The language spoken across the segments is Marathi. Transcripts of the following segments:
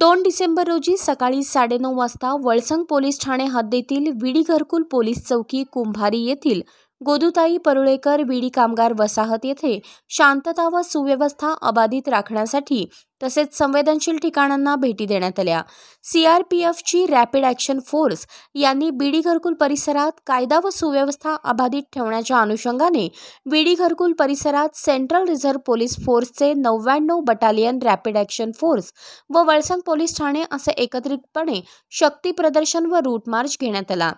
दोन डिसेंबर रोजी सकाळी साडेनऊ वाजता वळसंग पोलीस ठाणे हद्दीतील विडी घरकुल पोलीस चौकी कुंभारी येथील गोदुताई परुळेकर बीडी कामगार वसाहत येथे शांतता व सुव्यवस्था अबाधित राखण्यासाठी तसेच संवेदनशील ठिकाणांना भेटी देण्यात आल्या सीआरपीएफची रॅपिड ॲक्शन फोर्स यांनी बीडी घरकुल परिसरात कायदा व सुव्यवस्था अबाधित ठेवण्याच्या अनुषंगाने बीडी घरकुल परिसरात सेंट्रल रिझर्व्ह पोलीस फोर्सचे नव्याण्णव बटालियन रॅपिड ॲक्शन फोर्स व वळसंग पोलीस ठाणे असे एकत्रितपणे शक्ती प्रदर्शन व रूट मार्च घेण्यात आला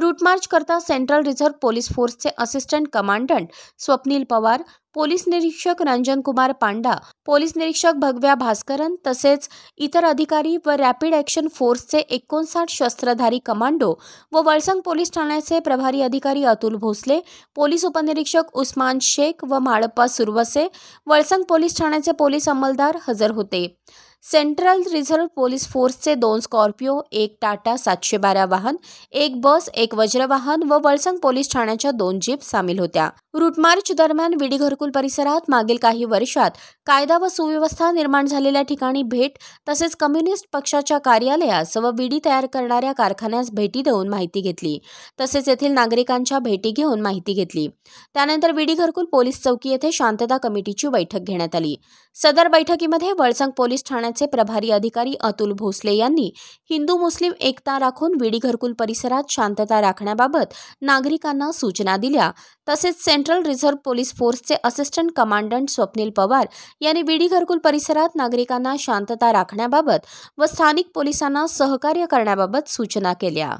रूट मार्च करता सेंट्रल रिझर्व्ह पोलीस फोर्सचे assistant commandant Swapnil Pawar police निरीक्षक रंजन कुमार पांडा पोलीस निरीक्षक भगव्या भास्करन तसेच इतर अधिकारी व रॅपिड ॲक्शन फोर्सचे एकोणसाठ शस्त्रधारी कमांडो व वळसंग पोलीस ठाण्याचे प्रभारी अधिकारी अतुल भोसले पोलीस उपनिरीक्षक उस्मान शेख व माळप्पा सुरवसे वळसंग पोलीस ठाण्याचे पोलीस अंमलदार हजर होते सेंट्रल रिझर्व्ह पोलीस फोर्सचे दोन स्कॉर्पिओ एक टाटा सातशे बारा वाहन एक बस एक वज्रवाहन व वळसंग पोलीस ठाण्याच्या दोन जीप सामील होत्या रुटमार्च दरम्यान विडी घरकुल परिसरात मागील काही वर्षात कायदा व सुव्यवस्था निर्माण झालेल्या ठिकाणी भेट तसेच कम्युनिस्ट पक्षाच्या कार्यालयास व विडी तयार करणाऱ्या कारखान्यास भेटी देऊन माहिती घेतली तसेच येथील नागरिकांच्या भेटी घेऊन माहिती घेतली त्यानंतर विडी घरकुल पोलीस चौकी येथे शांतता कमिटीची बैठक घेण्यात आली सदर बैठकीमध्ये वळसंग पोलीस ठाण्यात चे प्रभारी अधिकारी अतुल भोसले यांनी हिंदू मुस्लिम एकता राखून विडी घरकुल परिसरात शांतता राखण्याबाबत नागरिकांना सूचना दिल्या तसेच सेंट्रल रिझर्व्ह पोलीस फोर्सचे असिस्टंट कमांडंट स्वप्नील पवार यांनी विडी घरकुल परिसरात नागरिकांना शांतता राखण्याबाबत व स्थानिक पोलिसांना सहकार्य करण्याबाबत सूचना केल्या